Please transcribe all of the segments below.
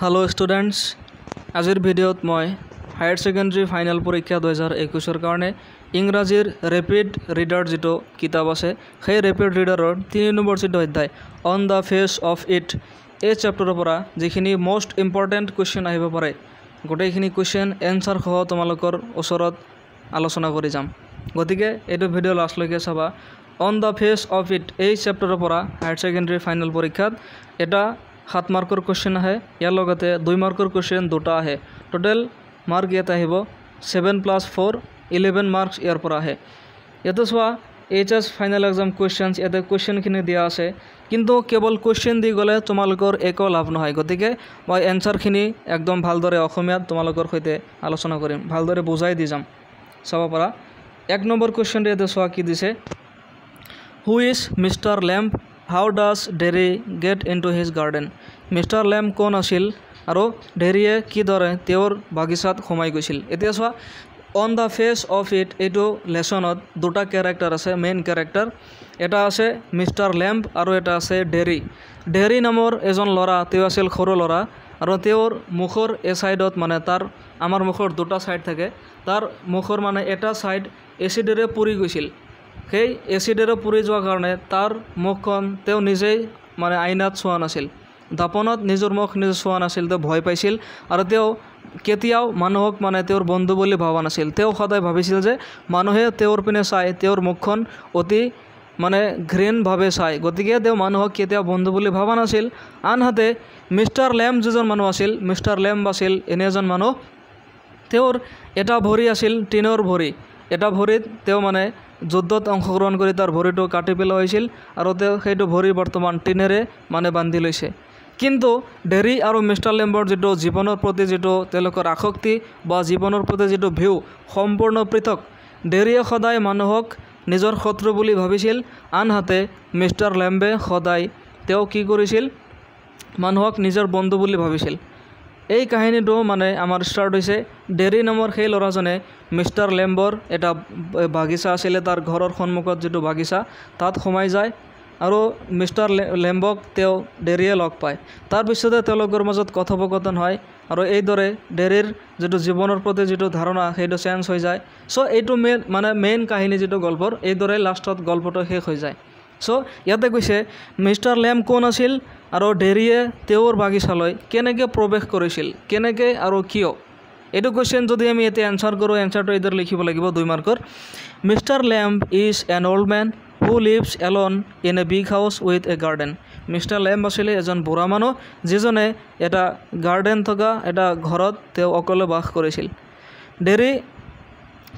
Hello' students আজিৰ ভিডিঅ'ত মই হায়াৰ ছেকেণ্ডেৰী ফাইনেল পৰীক্ষা দুহেজাৰ একৈছৰ কাৰণে ইংৰাজীৰ ৰেপিড ৰিডাৰ যিটো কিতাপ আছে সেই ৰেপিড ৰিডাৰৰ তিনি নম্বৰ যিটো অধ্যায় on the face of it এই চেপ্টাৰৰ পৰা যিখিনি মষ্ট ইম্পৰ্টেণ্ট কুৱেশ্যন আহিব পাৰে গোটেইখিনি কুৱেশ্যন এনচাৰসহ তোমালোকৰ ওচৰত আলোচনা কৰি যাম গতিকে এইটো ভিডিঅ' লাষ্টলৈকে চাবা on the face of it এই চেপ্টাৰৰ পৰা হায়াৰ ছেকেণ্ডেৰী ফাইনেল পৰীক্ষাত এটা সাত মাৰ্কৰ কুৱেশ্যন আহে ইয়াৰ লগতে দুই মাৰ্কৰ কুৱেশ্যন দুটা আহে টোটেল মাৰ্ক ইয়াত আহিব seven plus four eleven marks ইয়াৰ পৰা আহে ইয়াতে চোৱা H S final exam questions ইয়াতে কুৱেশ্যনখিনি দিয়া আছে কিন্তু কেৱল কুৱেশ্যন দি গ'লে তোমালোকৰ একো লাভ নহয় গতিকে মই এনচাৰখিনি একদম ভালদৰে অসমীয়াত তোমালোকৰ সৈতে আলোচনা কৰিম ভালদৰে বুজাই দি যাম চাব পৰা এক নম্বৰ কুৱেশ্যনটো ইয়াতে চোৱা কি দিছে who is Mister Lamb how does Derry get into his garden Mister Lamb কোন আছিল আৰু ডেৰীয়ে কিদৰে তেওঁৰ বাগিচাত সোমাই গৈছিল এতিয়া চোৱা on the face of it এইটো লেচনত দুটা কেৰেক্টাৰ আছে মেইন কেৰেক্টাৰ এটা আছে মিষ্টাৰ লেম্প আৰু এটা আছে ডেৰী ডেৰী নামৰ এজন ল'ৰা তেওঁ আছিল সৰু ল'ৰা আৰু তেওঁৰ মুখৰ এছাইডত মানে তাৰ আমাৰ মুখৰ দুটা ছাইড থাকে তাৰ মুখৰ মানে এটা ছাইড এচিডেৰে পুৰি গৈছিল সেই এচিডেৰে পুৰি যোৱাৰ কাৰণে তাৰ মুখখন তেওঁ নিজেই মানে আইনাত চোৱা নাছিল দাপনত নিজৰ মুখ নিজে চোৱা নাছিল তেওঁ ভয় পাইছিল আৰু তেওঁ কেতিয়াও মানুহক মানে তেওঁৰ বন্ধু বুলি ভবা নাছিল তেওঁ সদায় ভাবিছিল যে মানুহে তেওঁৰ পিনে চাই তেওঁৰ মুখখন অতি মানে ঘৃণভাৱে চাই গতিকে তেওঁ মানুহক কেতিয়াও বন্ধু বুলি ভবা নাছিল আনহাতে মিষ্টাৰ লেম যিজন মানুহ আছিল মিষ্টাৰ লেম্প আছিল এনে এজন মানুহ তেওঁৰ এটা ভৰি আছিল টিনৰ ভৰি এটা ভৰিত তেওঁ মানে যুদ্ধত অংশগ্ৰহণ কৰি তাৰ ভৰিটো কাটি পেলোৱা হৈছিল আৰু তেওঁ সেইটো ভৰি বৰ্তমান টিনেৰে মানে বান্ধি লৈছে কিন্তু ডেৰি আৰু মিষ্টাৰ লেম্বৰ যিটো জীৱনৰ প্ৰতি যিটো তেওঁলোকৰ আসক্তি বা জীৱনৰ প্ৰতি যিটো ভিউ সম্পূৰ্ণ পৃথক ডেৰিয়ে সদায় মানুহক নিজৰ শত্ৰু বুলি ভাবিছিল আনহাতে মিষ্টাৰ লেম্বে সদায় তেওঁ কি কৰিছিল মানুহক নিজৰ বন্ধু বুলি ভাবিছিল এই কাহিনীটো মানে আমাৰ ষ্টাৰ্ট হৈছে ডেৰি নামৰ সেই ল'ৰাজনে মিষ্টাৰ লেম্বৰ এটা বাগিচা আছিলে তাৰ ঘৰৰ সন্মুখত যিটো বাগিচা তাত সোমাই যায় আৰু মিষ্টাৰ লে লেম্বক তেওঁ ডেৰিয়ে লগ পায় তাৰপিছতে তেওঁলোকৰ মাজত কথোপকথন হয় আৰু এইদৰে ডেৰিৰ যিটো জীৱনৰ প্ৰতি যিটো ধাৰণা সেইটো চেঞ্জ হৈ যায় চ' এইটো মেইন মানে মেইন কাহিনী যিটো গল্পৰ এইদৰে লাষ্টত গল্পটো শেষ হৈ যায় চ' ইয়াতে কৈছে মিষ্টাৰ লেম কোন আছিল আৰু ডেৰিয়ে তেওঁৰ বাগিচালৈ কেনেকৈ প্ৰৱেশ কৰিছিল কেনেকৈ আৰু কিয় এইটো কুৱেশ্যন যদি আমি এতিয়া এনচাৰ কৰোঁ এনচাৰটো এইদৰে লিখিব লাগিব দুই মাৰ্কৰ Mister Lamb is an old man who lives alone in a big house with a garden Mister Lamb আছিলে এজন বুঢ়া মানুহ যিজনে এটা গাৰ্ডেন থকা এটা ঘৰত তেওঁ অকলে বাস কৰিছিল dairy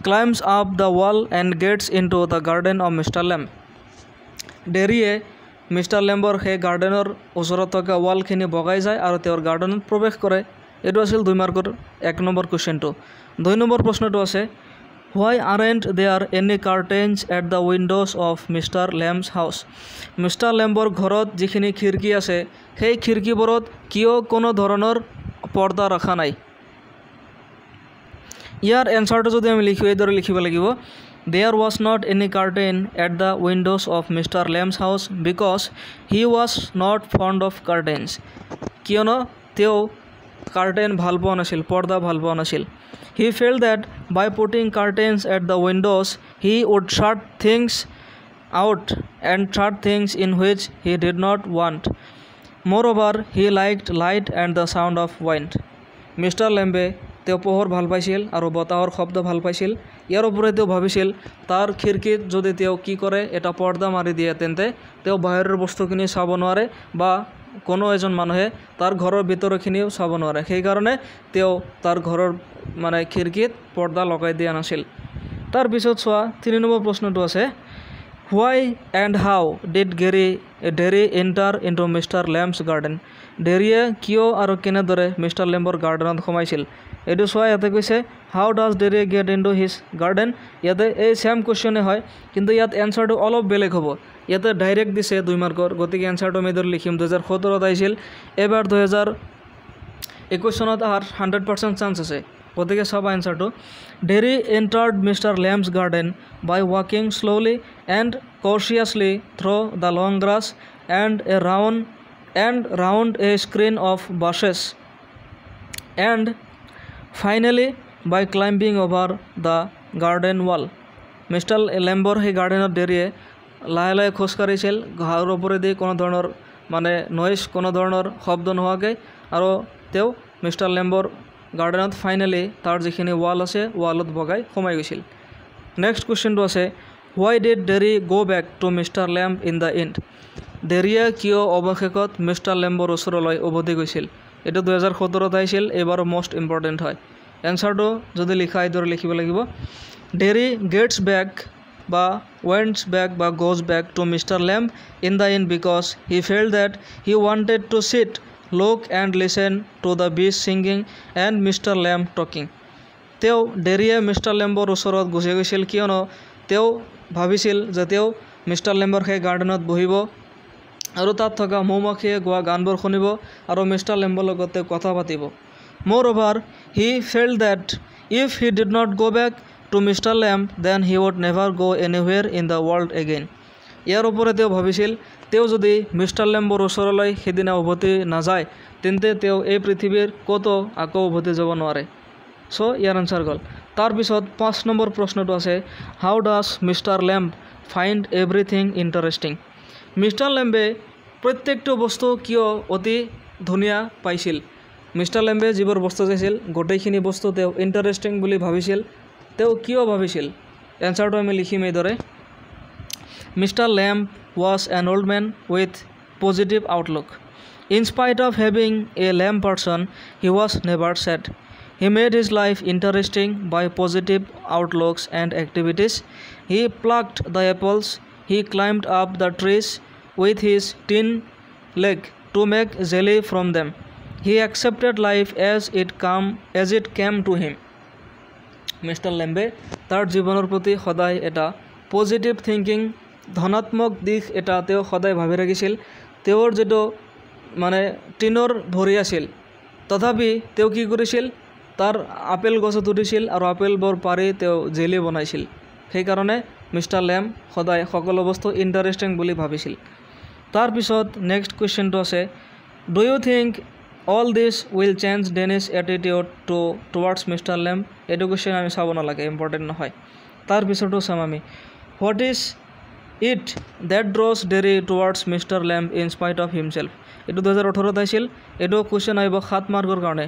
ক্লাইমছ up the wall and gets in into the garden of mister lamp ডেৰিয়ে mister লেম্বৰ সেই গাৰ্ডেনৰ ওচৰত থকা ৱালখিনি বগাই যায় আৰু তেওঁৰ গাৰ্ডেনত প্ৰৱেশ কৰে এইটো আছিল দুই মাৰ্কৰ এক নম্বৰ কুৱেশ্যনটো দুই নম্বৰ প্ৰশ্নটো আছে why are and they are any curtains at the windows of Mister Lamb's house Mister লেম্বৰ ঘৰত যিখিনি খিৰিকী আছে সেই খিৰিকীবোৰত কিয় কোনো ধৰণৰ পৰ্দা ৰখা নাই ইয়াৰ এনচাৰটো যদি আমি লিখোঁ এইদৰে লিখিব লাগিব There was not any curtain at the windows of Mr. Lamb's house because he was not fond of curtains. Kyono Theo curtain Balbonasil Porda Balbonasil. He felt that by putting curtains at the windows he would shut things out and shut things in which he did not want. Moreover, he liked light and the sound of wind. Mr. Lembe তেওঁ পোহৰ ভাল পাইছিল আৰু বতাহৰ শব্দ ভাল পাইছিল ইয়াৰ ওপৰত তেওঁ ভাবিছিল তাৰ খিৰিকীত যদি তেওঁ কি কৰে এটা পৰ্দা মাৰি দিয়ে তেন্তে তেওঁ বাহিৰৰ বস্তুখিনি চাব নোৱাৰে বা কোনো এজন মানুহে তাৰ ঘৰৰ ভিতৰৰখিনিও চাব নোৱাৰে সেইকাৰণে তেওঁ তাৰ ঘৰৰ মানে খিৰিকীত পৰ্দা লগাই দিয়া নাছিল তাৰপিছত চোৱা তিনি নম্বৰ প্ৰশ্নটো আছে why and how did Gerry Derry enter into Mister Lamb's garden ডেৰিয়ে কিয় আৰু কেনেদৰে মিষ্টাৰ লেম্পৰ গাৰ্ডেনত সোমাইছিল এইটো চোৱা ইয়াতে কৈছে হাউ ডাজ ডেৰিয়া get into his garden ইয়াতে এই চেম কুৱেশ্যনে হয় কিন্তু ইয়াত এনচাৰটো অলপ বেলেগ হ'ব ইয়াতে ডাইৰেক্ট দিছে দুই মাৰ্কৰ গতিকে এনচাৰটো আমি ধৰি লিখিম দুহেজাৰ সোতৰত আহিছিল এইবাৰ দুহেজাৰ একৈছ চনত অহাৰ হাণ্ড্ৰেড পাৰ্চেণ্ট চান্স আছে গতিকে চাবা এনচাৰটো Derry entered Mister Lamb's garden by ৱাকিং slowly and cautiously through' the long grass and around and round a screen of bushes and finally by climbing over the garden wall Mister লেম্বৰ সেই গাৰ্ডেনত দেৰিয়ে লাহে লাহে খোজকাঢ়িছিল ঘাঁহৰ ওপৰেদি কোনো ধৰণৰ মানে নইজ কোনো ধৰণৰ শব্দ নোহোৱাকৈ আৰু তেওঁ মিষ্টাৰ লেম্বৰ গাৰ্ডেনত ফাইনেলি তাৰ যিখিনি ৱাল আছে ৱালত বগাই সোমাই গৈছিল নেক্সট কুৱেশ্যনটো আছে why did Derry go' back to Mister Lamb in the end ডেৰিয়ে কিয় অৱশেষত মিষ্টাৰ লেম্বৰ ওচৰলৈ উভতি গৈছিল এইটো দুহেজাৰ সোতৰত আহিছিল এইবাৰো মষ্ট ইম্পৰ্টেণ্ট হয় এনচাৰটো যদি লিখা এইদৰে লিখিব লাগিব ডেৰি গেটছ বেক বা ৱেণ্টছ বেক বা goes back to Mister Lamb in the end because he felt that he wanted to sit look and listen to the bees singing and mister Lamb talking তেওঁ ডেৰিয়ে mister লেম্বৰ ওচৰত গুচি গৈছিল কিয়নো তেওঁ ভাবিছিল যে তেওঁ মিষ্টাৰ লেম্বৰ সেই গাৰ্ডেনত বহিব আৰু তাত থকা মৌ মাখিয়ে গোৱা গানবোৰ শুনিব আৰু মিষ্টাৰ লেম্বৰ লগতে কথা পাতিব moreover he felt that if he did not go' back to Mister Lamb then he would never go' anywhere in the world again ইয়াৰ ওপৰতে তেওঁ ভাবিছিল তেওঁ যদি মিষ্টাৰ লেম্বৰ ওচৰলৈ সেইদিনা উভতি নাযায় তেন্তে তেওঁ এই পৃথিৱীৰ ক'তো আকৌ উভতি যাব নোৱাৰে চ' ইয়াৰ আনচাৰ গ'ল তাৰপিছত পাঁচ নম্বৰ প্ৰশ্নটো আছে how does Mister Lamb find everything interesting Mister লেম্বে প্ৰত্যেকটো বস্তু কিয় অতি ধুনীয়া পাইছিল মিষ্টাৰ লেম্বে যিবোৰ বস্তু চাইছিল গোটেইখিনি বস্তু তেওঁ ইণ্টাৰেষ্টিং বুলি ভাবিছিল তেওঁ কিয় ভাবিছিল এনচাৰটো আমি লিখিম এইদৰে Mister Lamb was an old man with positive outlook in spite of having a lame person he was never sad he made his life interesting by positive outlooks and activities he plucked the apples he climbed up the trees with his tin leg to make jelly from them he accepted life as it come as it came to him mr lembe tar jibonor proti khodai eta positive thinking ধনাত্মক দিশ এটা তেওঁ সদায় ভাবি ৰাখিছিল তেওঁৰ যিটো মানে টিনৰ ভৰি আছিল তথাপি তেওঁ কি কৰিছিল তাৰ আপেল গছত উঠিছিল আৰু আপেলবোৰ পাৰি তেওঁ জেলি বনাইছিল সেইকাৰণে মিষ্টাৰ লেম সদায় সকলো বস্তু ইণ্টাৰেষ্টিং বুলি ভাবিছিল তাৰপিছত নেক্সট কুৱেশ্যনটো আছে do you think all this will change Dennis attitude to towards Mister Lamb এইটো কুৱেশ্যন আমি চাব নালাগে ইম্পৰ্টেণ্ট নহয় তাৰপিছতো চাম আমি what is it that draws Derry towards Mister Lamb in spite of himself এইটো দুহেজাৰ ওঠৰত আহিছিল এইটো কুৱেশ্যন আহিব সাত মাৰ্কৰ কাৰণে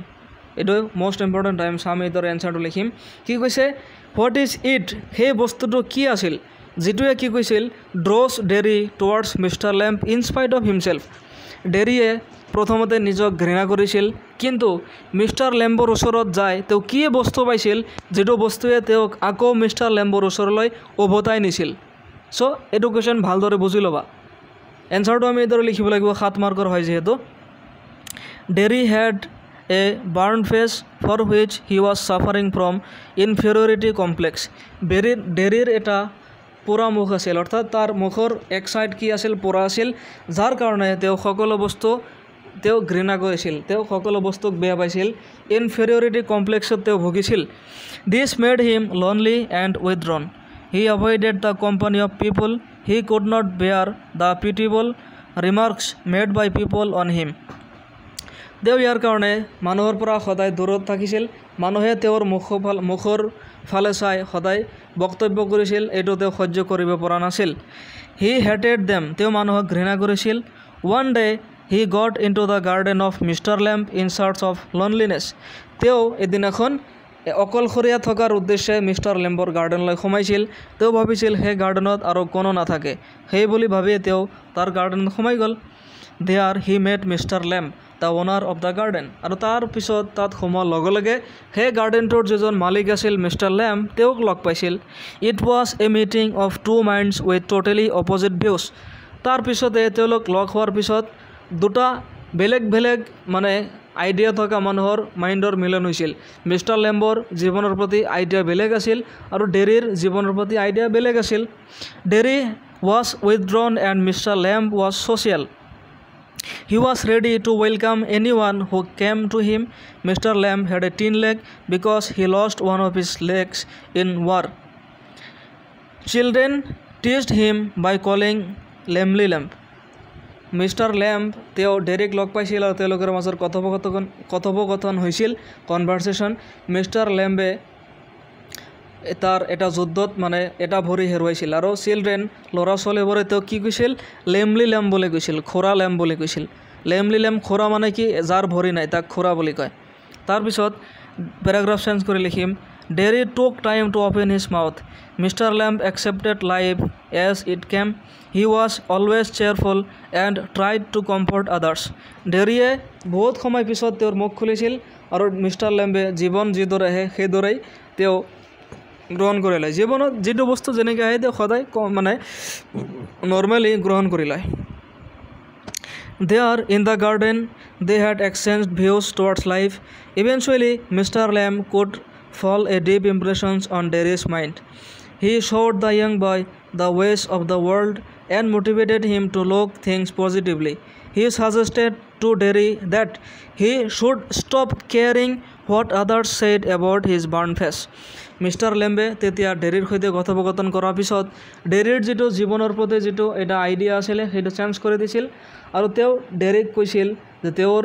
এইটো মষ্ট ইম্পৰ্টেণ্ট টাইম চাম এইটোৰ এনচাৰটো লিখিম কি কৈছে হোৱাট ইজ ইট সেই বস্তুটো কি আছিল যিটোৱে কি কৈছিল draws Derry towards Mister Lamb in spite of himself ডেৰিয়ে প্ৰথমতে নিজক ঘৃণা কৰিছিল কিন্তু মিষ্টাৰ লেম্বৰ ওচৰত যায় তেওঁ কি বস্তু পাইছিল যিটো বস্তুৱে তেওঁক আকৌ মিষ্টাৰ লেম্বৰ ওচৰলৈ উভতাই নিছিল চ' এইটো কুৱেশ্যন ভালদৰে বুজি ল'বা এনচাৰটো আমি এইদৰে লিখিব লাগিব সাত মাৰ্কৰ হয় যিহেতু Derry had a burn face for which he was suffering from inferiority complex বেরির ডেরির এটা পোৰা মুখ আছিল অৰ্থাৎ তাৰ মুখৰ এক ছাইড কি আছিল পোৰা আছিল যাৰ কাৰণে তেওঁ সকলো বস্তু তেওঁ ঘৃণা কৰিছিল তেওঁ সকলো বস্তুক বেয়া পাইছিল ইনফেৰিয়ৰিটি কমপ্লেক্সত তেওঁ ভুগিছিল this made him lonely and withdrawn he avoided the company of people he could not bear the pitiable remarks made by people on him দেও ইয়াৰ কাৰণে মানুহৰ পৰা সদায় দূৰত থাকিছিল মানুহে তেওঁৰ মুখ ফাল মুখৰ ফালে চাই সদায় বক্তব্য কৰিছিল এইটো তেওঁ সহ্য কৰিব পৰা নাছিল হি হেটেড দেম তেওঁ মানুহক ঘৃণা কৰিছিল one day he got into the garden of mister Lamb in search of loneliness তেওঁ এদিনাখন অকলশৰীয়া থকাৰ উদ্দেশ্যে মিষ্টাৰ লেম্পৰ গাৰ্ডেনলৈ সোমাইছিল তেওঁ ভাবিছিল সেই গাৰ্ডেনত আৰু কোনো নাথাকে সেই বুলি ভাবিয়ে তেওঁ তাৰ গাৰ্ডেনত সোমাই গ'ল they are he made Mister Lamb the owner of the garden আৰু তাৰপিছত তাত সোমোৱাৰ লগে লগে সেই গাৰ্ডেনটোৰ যিজন মালিক আছিল মিষ্টাৰ লেম তেওঁক লগ পাইছিল it was a meeting of two minds with totally opposite views তাৰপিছতে তেওঁলোক লগ হোৱাৰ পিছত দুটা বেলেগ বেলেগ মানে আইডিয়া থকা মানুহৰ মাইণ্ডৰ মিলন হৈছিল মিষ্টাৰ লেম্বৰ জীৱনৰ প্ৰতি আইডিয়া বেলেগ আছিল আৰু ডেৰীৰ জীৱনৰ প্ৰতি আইডিয়া বেলেগ আছিল Derry was withdrawn and mister Lamb was social he was ready to welcome anyone who came to him mr lamb had a tin leg because he lost one of his legs in war children teased him by calling lamely lamb mister Lamb তেওঁ ডেৰেক লগ পাইছিল আৰু তেওঁলোকৰ মাজৰ কথোপকথন কথোপকথন হৈছিল কনভাৰ্চেশ্যন মিষ্টাৰ লেম্বে তাৰ এটা যুদ্ধত মানে এটা ভৰি হেৰুৱাইছিল আৰু চিলড্ৰেন ল'ৰা ছোৱালীবোৰে তেওঁ কি কৈছিল লেমলি লেম বুলি কৈছিল খোৰা লেম বুলি কৈছিল লেমলি লেম খোৰা মানে কি যাৰ ভৰি নাই তাক খোৰা বুলি কয় তাৰপিছত পেৰাগ্ৰাফ চেঞ্জ কৰি লিখিম Derry took time to open his mouth mister Lamb accepted life as it came he was always cheerful and tried to comfort others ডেৰিয়ে বহুত সময় পিছত তেওঁৰ মুখ খুলিছিল আৰু মিষ্টাৰ লেম্বে জীৱন যিদৰে আহে সেইদৰেই তেওঁ গ্ৰহণ কৰি লয় জীৱনত যিটো বস্তু যেনেকৈ আহে তেওঁ সদায় কম মানে নৰ্মেলি গ্ৰহণ কৰি লয় they are in the garden they had exchange views towards life eventually mister Lamb could fall a deep impressions on Derry's mind he showed the young boy the ways of the world and motivated him to look things positively he suggested to Derry that he should stop caring what others said about his burn face mister লেম্বে তেতিয়া ডেৰীৰ সৈতে কথোপকথন কৰাৰ পিছত ডেৰীৰ যিটো জীৱনৰ প্ৰতি যিটো এটা আইডিয়া আছিলে সেইটো চেঞ্জ কৰি দিছিল আৰু তেওঁ ডেৰীক কৈছিল যে তেওঁৰ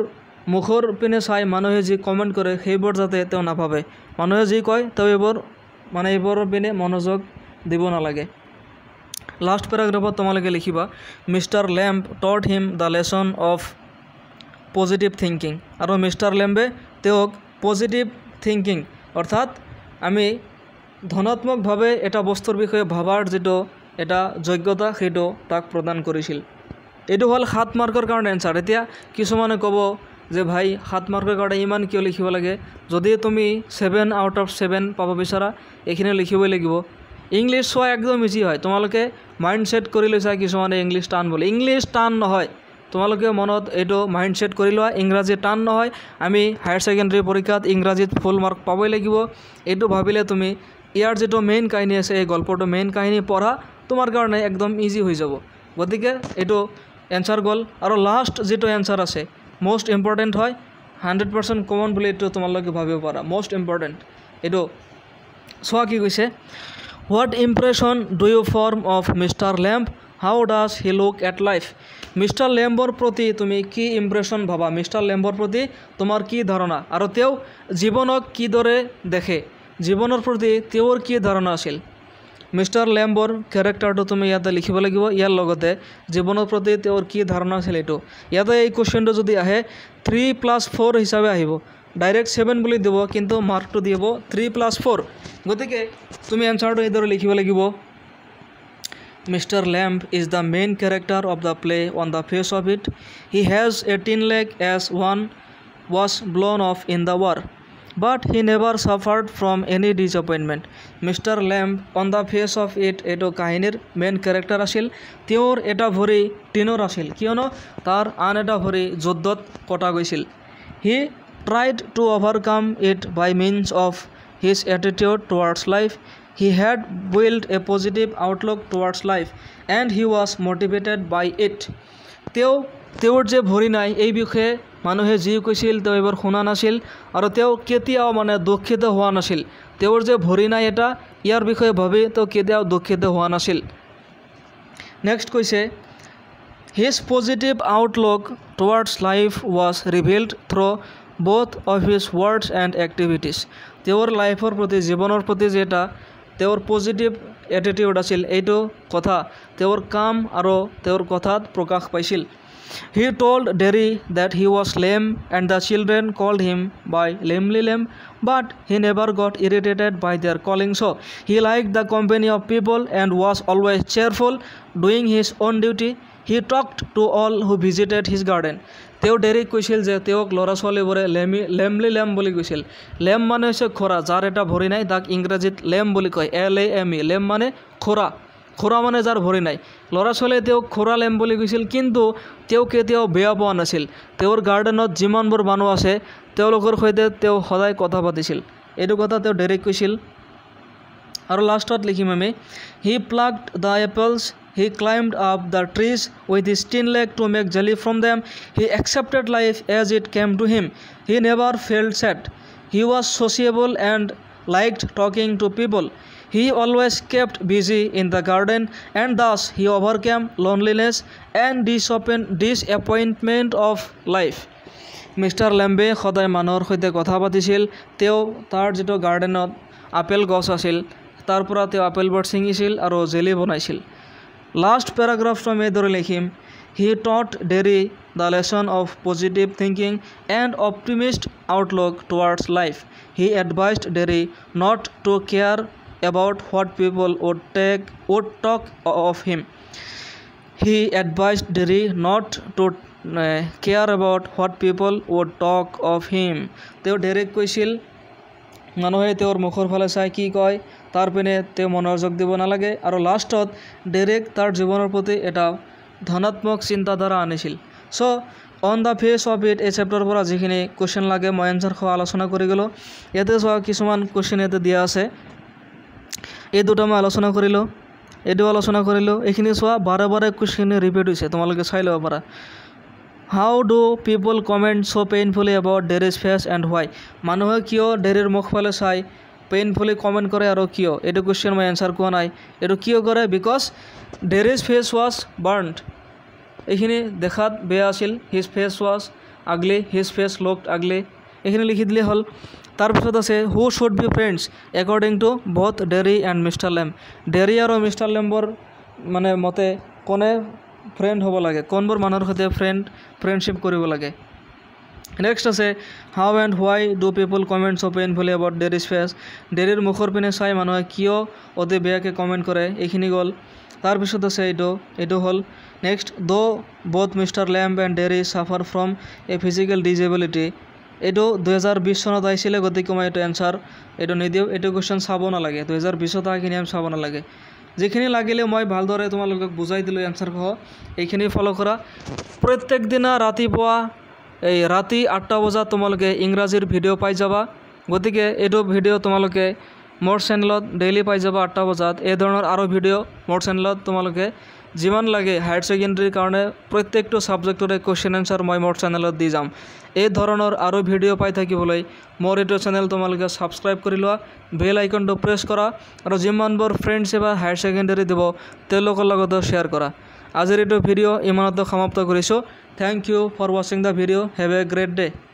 মুখৰ পিনে চাই মানুহে যি কমেণ্ট কৰে সেইবোৰ যাতে তেওঁ নাভাবে মানুহে যি কয় তেওঁ এইবোৰ মানে এইবোৰৰ পিনে মনোযোগ দিব নালাগে লাষ্ট পেৰাগ্ৰাফত তোমালোকে লিখিবা মিষ্টাৰ লেম্প টৰ্ট him the lesson of positive thinking আৰু মিষ্টাৰ লেম্বে তেওঁক পজিটিভ থিংকিং অৰ্থাৎ আমি ধনাত্মকভাৱে এটা বস্তুৰ বিষয়ে ভবাৰ যিটো এটা যোগ্যতা সেইটো তাক প্ৰদান কৰিছিল এইটো হ'ল সাত মাৰ্কৰ কাৰণে এনচাৰ এতিয়া কিছুমানে ক'ব যে ভাই সাত মাৰ্কৰ কাৰণে ইমান কিয় লিখিব লাগে যদি তুমি ছেভেন আউট অফ ছেভেন পাব বিচাৰা এইখিনি লিখিবই লাগিব ইংলিছ চোৱা একদম ইজি হয় তোমালোকে মাইণ্ড ছেট কৰি লৈছা কিছুমানে ইংলিছ টান বুলি ইংলিছ টান নহয় তোমালোকে মনত এইটো মাইণ্ডছেট কৰি লোৱা ইংৰাজী টান নহয় আমি হায়াৰ ছেকেণ্ডেৰী পৰীক্ষাত ইংৰাজীত ফুল মাৰ্ক পাবই লাগিব এইটো ভাবিলে তুমি ইয়াৰ যিটো মেইন কাহিনী আছে এই গল্পটো মেইন কাহিনী পঢ়া তোমাৰ কাৰণে একদম ইজি হৈ যাব গতিকে এইটো এনচাৰ গ'ল আৰু লাষ্ট যিটো এনচাৰ আছে মষ্ট ইম্পৰ্টেণ্ট হয় হাণ্ড্ৰেড পাৰ্চেণ্ট কমন বুলি এইটো তোমালোকে ভাবিব পাৰা মষ্ট ইম্পৰ্টেণ্ট এইটো চোৱা কি কৈছে what impression do you form of mister Lamb how does he look at life mister লেম্বৰ প্ৰতি তুমি কি ইম্প্ৰেশ্যন ভাবা মিষ্টাৰ লেম্বৰ প্ৰতি তোমাৰ কি ধাৰণা আৰু তেওঁ জীৱনক কিদৰে দেখে জীৱনৰ প্ৰতি তেওঁৰ কি ধাৰণা আছিল মিষ্টাৰ লেম্বৰ কেৰেক্টাৰটো তুমি ইয়াতে লিখিব লাগিব ইয়াৰ লগতে জীৱনৰ প্ৰতি তেওঁৰ কি ধাৰণা আছিল এইটো ইয়াতে এই কুৱেশ্যনটো যদি আহে থ্ৰী প্লাছ ফ'ৰ হিচাপে আহিব ডাইৰেক্ট ছেভেন বুলি দিব কিন্তু মাৰ্কটো দিব থ্ৰী প্লাছ ফ'ৰ গতিকে তুমি এনচাৰটো এইদৰে লিখিব লাগিব Mr. Lamb is the main character of the play on the face of it. He has a tin leg as one was blown off in the war. But he never suffered from any disappointment. Mr. Lamb on the face of it এইটো কাহিনীৰ main character আছিল তেওঁৰ এটা ভৰি টিনৰ আছিল কিয়নো তাৰ আন এটা ভৰি যুদ্ধত কটা গৈছিল he tried to overcome it by means of his attitude towards life he had built a positive outlook towards life and he was motivated by it তেওঁ তেওঁৰ যে ভৰি নাই এই বিষয়ে মানুহে যি কৈছিল তেওঁ এইবাৰ শুনা নাছিল আৰু তেওঁ কেতিয়াও মানে দুখিত হোৱা নাছিল তেওঁৰ যে ভৰি নাই এটা ইয়াৰ বিষয়ে ভাবি তেওঁ কেতিয়াও দুখিত হোৱা নাছিল নেক্সট কৈছে his positive outlook towards life was revealed through' both of his words and activities তেওঁৰ লাইফৰ প্ৰতি জীৱনৰ প্ৰতি যে এটা তেওঁৰ পজিটিভ এটিটিউড আছিল এইটো কথা তেওঁৰ কাম আৰু তেওঁৰ কথাত প্ৰকাশ পাইছিল he told Derry that he was lame and the children called him by lamely Lamb but he never got irritated by their calling callings he like the company of people and was always cheerful doing his own duty he talk to all who visited his garden তেওঁ ডেৰিক কৈছিল যে তেওঁক ল'ৰা ছোৱালীবোৰে lemme লেমলি লেম বুলি কৈছিল লেম মানে হৈছে খোৰা যাৰ এটা ভৰি নাই তাক ইংৰাজীত লেম বুলি কয় এল এ এম ই লেম মানে খোৰা খোৰা মানে যাৰ ভৰি নাই ল'ৰা ছোৱালীয়ে তেওঁক খোৰা লেম বুলি কৈছিল কিন্তু তেওঁ কেতিয়াও বেয়া পোৱা নাছিল তেওঁৰ গাৰ্ডেনত যিমানবোৰ মানুহ আছে তেওঁলোকৰ সৈতে তেওঁ সদায় কথা পাতিছিল এইটো কথা তেওঁ ডেৰিক কৈছিল আৰু লাষ্টত লিখিম আমি he plugged the apples He climbed up the trees with his tin leg to make jelly from them. He accepted life as it came to him. He never felt sad. He was sociable and liked talking to people. He always kept busy in the garden and thus he overcame loneliness and disappointment of life. Mister লেম্বে সদায় মানুহৰ সৈতে কথা পাতিছিল তেওঁ তাৰ যিটো গাৰ্ডেনত আপেল গছ আছিল তাৰ পৰা তেওঁ আপেলবোৰ ছিঙিছিল আৰু জেলি বনাইছিল Last paragraph from Edur Lehim. He taught Derry the lesson of positive thinking and optimist outlook towards life. He advised Derry not to care about what people would take would talk of him. He advised Derry not to uh, care about what people would talk of him. তেওঁ ডেৰেক কৈছিল মানুহে তেওঁৰ মুখৰ ফালে চাই কি কয় তাৰপিনে তেওঁ মনোযোগ দিব নালাগে আৰু লাষ্টত লাস্টত তাৰ জীৱনৰ প্ৰতি এটা ধনাত্মক চিন্তাধাৰা আনিছিল so on the face of it এই চেপ্টাৰৰ পৰা যিখিনি কুৱেশ্যন লাগে মই এনসাৰ খোৱা আলোচনা কৰি গ'লোঁ ইয়াতে চোৱা কিছুমান কুৱেশ্যন ইয়াতে দিয়া আছে এই দুটা মই আলোচনা কৰিলোঁ এইটো আলোচনা কৰিলোঁ এইখিনি চোৱা বাৰে বাৰে কুৱেশ্যন ৰিপিট হৈছে তোমালোকে চাই ল'ব পাৰা how do people comment so painfully about Derry's face and why মানুহে কিয় ডেৰিৰ মুখ ফলে চায় পেইনফুলি কমেণ্ট কৰে আৰু কিয় এইটো কুৱেশ্যন মই এনচাৰ কোৱা নাই এইটো কিয় কৰে বিকজ দেৰ ইজ ফেচ ৱাশ বাৰ্ণ্ড এইখিনি দেখাত বেয়া আছিল his face was ugly his face look ugly এইখিনি লিখি দিলে হ'ল তাৰপিছত আছে who should be friends according to both Derry and mister Lamb Derry আৰু মিষ্টাৰ লেম্বৰ মানে মতে কোনে ফ্ৰেণ্ড হ'ব লাগে কোনবোৰ মানুহৰ সৈতে ফ্ৰেণ্ড ফ্ৰেণ্ডশ্বিপ কৰিব লাগে নেক্সট আছে how and why do people comments painfully about ডেৰ ইজ ফেচ ডেৰিৰ মুখৰ পিনে চাই মানুহে কিয় অতি বেয়াকৈ কমেণ্ট কৰে এইখিনি গ'ল তাৰপিছত আছে এইটো এইটো হ'ল next though' both mister Lamb and Derry suffer from a physical disability এইটো দুহেজাৰ বিছ চনত আহিছিলে গতিকে মই এইটো এনচাৰ এইটো নিদিওঁ এইটো কুৱেশ্যন চাব নালাগে দুহেজাৰ বিছত অহাখিনি আমি চাব নালাগে যিখিনি লাগিলে মই ভালদৰে তোমালোকক বুজাই দিলোঁ এনচাৰসহ এইখিনি ফ'ল' কৰা প্ৰত্যেকদিনা ৰাতিপুৱা এই ৰাতি আঠটা বজাত তোমালোকে ইংৰাজীৰ ভিডিঅ' পাই যাবা গতিকে এইটো ভিডিঅ' তোমালোকে মোৰ চেনেলত ডেইলি পাই যাবা আঠটা বজাত এই ধৰণৰ আৰু ভিডিঅ' মোৰ চেনেলত তোমালোকে যিমান লাগে হায়াৰ ছেকেণ্ডেৰীৰ কাৰণে প্ৰত্যেকটো ছাবজেক্টৰে কুৱেশ্যন এনচাৰ মই মোৰ চেনেলত দি যাম এই ধৰণৰ আৰু ভিডিঅ' পাই থাকিবলৈ মোৰ এইটো চেনেল তোমালোকে ছাবস্ক্ৰাইব কৰি লোৱা বেল আইকনটো প্ৰেছ কৰা আৰু যিমানবোৰ ফ্ৰেণ্ডছে বা হায়াৰ ছেকেণ্ডেৰী দিব তেওঁলোকৰ লগতো শ্বেয়াৰ কৰা আজিৰ এইটো ভিডিঅ' ইমানতে সমাপ্ত কৰিছোঁ Thank you for watching the video. Have a great day.